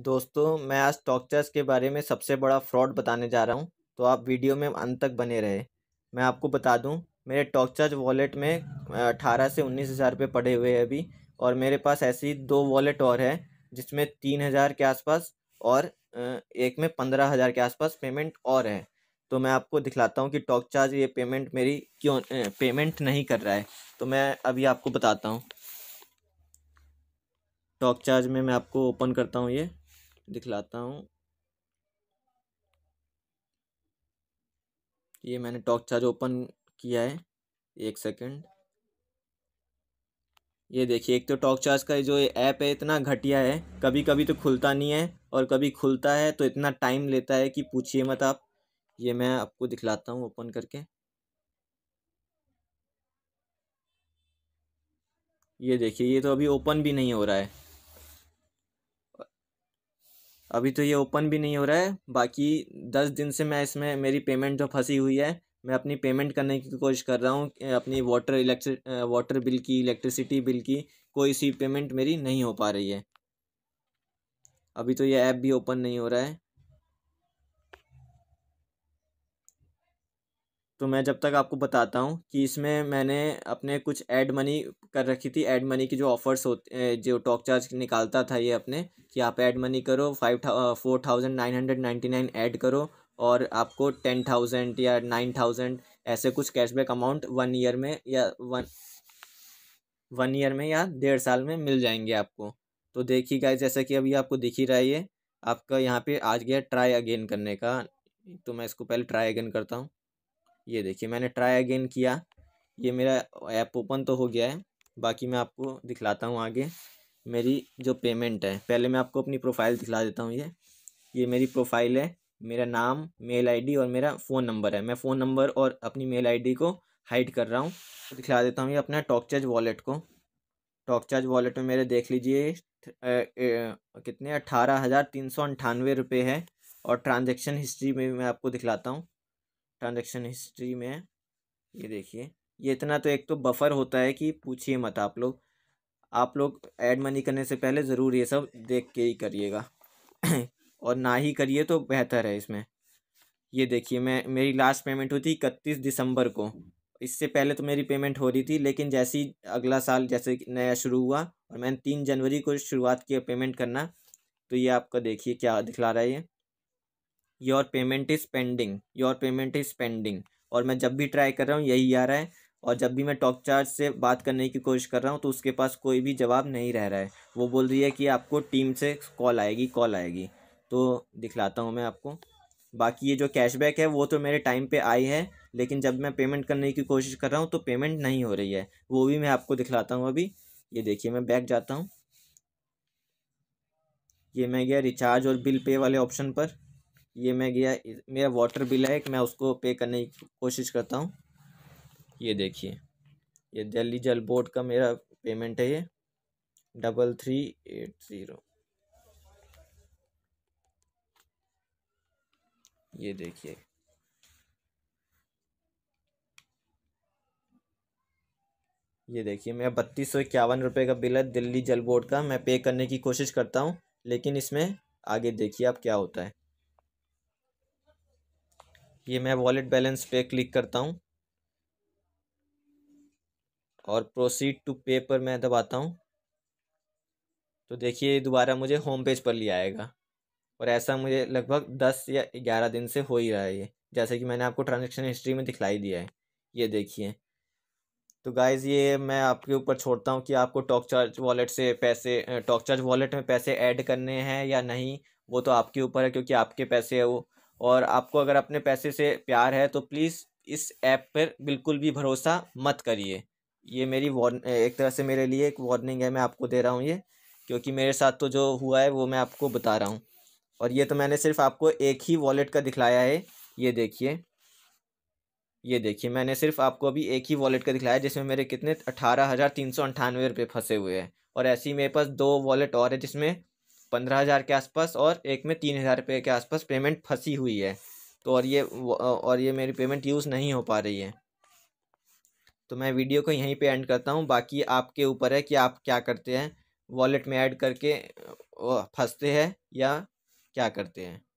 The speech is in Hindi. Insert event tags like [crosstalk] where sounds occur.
दोस्तों मैं आज चार्ज के बारे में सबसे बड़ा फ्रॉड बताने जा रहा हूँ तो आप वीडियो में अंत तक बने रहे मैं आपको बता दूँ मेरे चार्ज वॉलेट में अठारह से उन्नीस हज़ार रुपये पड़े हुए हैं अभी और मेरे पास ऐसी दो वॉलेट और है जिसमें तीन हज़ार के आसपास और एक में पंद्रह हज़ार के आसपास पेमेंट और है तो मैं आपको दिखलाता हूँ कि टॉक चार्ज ये पेमेंट मेरी क्यों पेमेंट नहीं कर रहा है तो मैं अभी आपको बताता हूँ टॉक चार्ज में मैं आपको ओपन करता हूँ ये दिखलाता हूँ ये मैंने टॉक चार्ज ओपन किया है एक सेकंड ये देखिए एक तो टॉक चार्ज का जो ऐप है इतना घटिया है कभी कभी तो खुलता नहीं है और कभी खुलता है तो इतना टाइम लेता है कि पूछिए मत आप ये मैं आपको दिखलाता हूँ ओपन करके ये देखिए ये तो अभी ओपन भी नहीं हो रहा है अभी तो ये ओपन भी नहीं हो रहा है बाकी दस दिन से मैं इसमें मेरी पेमेंट जो फंसी हुई है मैं अपनी पेमेंट करने की कोशिश कर रहा हूँ अपनी वाटर इलेक्ट्रिक वाटर बिल की इलेक्ट्रिसिटी बिल की कोई सी पेमेंट मेरी नहीं हो पा रही है अभी तो ये ऐप भी ओपन नहीं हो रहा है तो मैं जब तक आपको बताता हूँ कि इसमें मैंने अपने कुछ ऐड मनी कर रखी थी ऐड मनी की जो ऑफ़र्स होते जो टॉक चार्ज निकालता था ये अपने कि आप ऐड मनी करो फाइव था four thousand nine hundred ninety nine add करो और आपको टेन थाउजेंड या नाइन थाउजेंड ऐसे कुछ कैशबैक अमाउंट वन ईयर में या वन वन ईयर में या डेढ़ साल में मिल जाएंगे आपको तो देखिएगा जैसा कि अभी आपको दिख ही रहा है ये आपका यहाँ पर आज गया ट्राई अगेन करने का तो मैं इसको पहले ट्राई अगेन करता हूँ ये देखिए मैंने ट्राई अगेन किया ये मेरा ऐप ओपन तो हो गया है बाकी मैं आपको दिखलाता हूँ आगे मेरी जो पेमेंट है पहले मैं आपको अपनी प्रोफाइल दिखला देता हूँ ये ये मेरी प्रोफाइल है मेरा नाम मेल आईडी और मेरा फ़ोन नंबर है मैं फ़ोन नंबर और अपनी मेल आईडी को हाइड कर रहा हूँ तो दिखला देता हूँ ये अपना टॉकचार्ज वॉलेट को टॉकचार्ज वॉलेट में मेरे देख लीजिए कितने अट्ठारह हज़ार तीन सौ अंठानवे रुपये है और ट्रांजेक्शन हिस्ट्री में मैं आपको दिखलाता हूँ ट्रांजेक्शन हिस्ट्री में ये देखिए ये इतना तो एक तो बफर होता है कि पूछिए मत आप लोग आप लोग ऐड मनी करने से पहले ज़रूर ये सब देख के ही करिएगा [clears throat] और ना ही करिए तो बेहतर है इसमें ये देखिए मैं मेरी लास्ट पेमेंट हुई थी इकतीस दिसंबर को इससे पहले तो मेरी पेमेंट हो रही थी लेकिन जैसे ही अगला साल जैसे नया शुरू हुआ और मैंने तीन जनवरी को शुरुआत किया पेमेंट करना तो ये आपका देखिए क्या दिखला रहा है ये your payment is pending your payment is pending और मैं जब भी ट्राई कर रहा हूँ यही आ रहा है और जब भी मैं टॉक चार्ज से बात करने की कोशिश कर रहा हूँ तो उसके पास कोई भी जवाब नहीं रह रहा है वो बोल रही है कि आपको टीम से कॉल आएगी कॉल आएगी तो दिखलाता हूँ मैं आपको बाकी ये जो कैशबैक है वो तो मेरे टाइम पे आई है लेकिन जब मैं पेमेंट करने की कोशिश कर रहा हूँ तो पेमेंट नहीं हो रही है वो भी मैं आपको दिखलाता हूँ अभी ये देखिए मैं बैक जाता हूँ ये मैं गया रिचार्ज और बिल पे वाले ऑप्शन पर ये मैं गया मेरा वाटर बिल है मैं उसको पे करने की कोशिश करता हूँ ये देखिए ये दिल्ली जल बोर्ड का मेरा पेमेंट है ये डबल थ्री एट ज़ीरो ये देखिए ये देखिए मेरा बत्तीस सौ इक्यावन रुपये का बिल है दिल्ली जल बोर्ड का मैं पे करने की कोशिश करता हूँ लेकिन इसमें आगे देखिए आप क्या होता है ये मैं वॉलेट बैलेंस पे क्लिक करता हूँ और प्रोसीड टू पे पर मैं दबाता हूँ तो देखिए दोबारा मुझे होम पेज पर ले आएगा और ऐसा मुझे लगभग दस या ग्यारह दिन से हो ही रहा है ये जैसे कि मैंने आपको ट्रांजेक्शन हिस्ट्री में दिखलाई दिया है ये देखिए तो गाइज़ ये मैं आपके ऊपर छोड़ता हूँ कि आपको टॉक चार्ज वॉलेट से पैसे टॉक चार्ज वॉलेट में पैसे ऐड करने हैं या नहीं वो तो आपके ऊपर है क्योंकि आपके पैसे है वो और आपको अगर अपने पैसे से प्यार है तो प्लीज़ इस ऐप पर बिल्कुल भी भरोसा मत करिए ये मेरी वार्न एक तरह से मेरे लिए एक वार्निंग है मैं आपको दे रहा हूँ ये क्योंकि मेरे साथ तो जो हुआ है वो मैं आपको बता रहा हूँ और ये तो मैंने सिर्फ आपको एक ही वॉलेट का दिखलाया है ये देखिए ये देखिए मैंने सिर्फ आपको अभी एक ही वॉलेट का दिखलाया जिसमें मेरे कितने अठारह हज़ार तीन सौ अंठानवे रुपये फंसे हुए हैं और ऐसे ही मेरे पास दो वॉलेट और है जिसमें पंद्रह हज़ार के आसपास और एक में तीन हज़ार रुपये के आसपास पेमेंट फंसी हुई है तो और ये और ये मेरी पेमेंट यूज़ नहीं हो पा रही है तो मैं वीडियो को यहीं पे एंड करता हूँ बाकी आपके ऊपर है कि आप क्या करते हैं वॉलेट में ऐड करके फंसते हैं या क्या करते हैं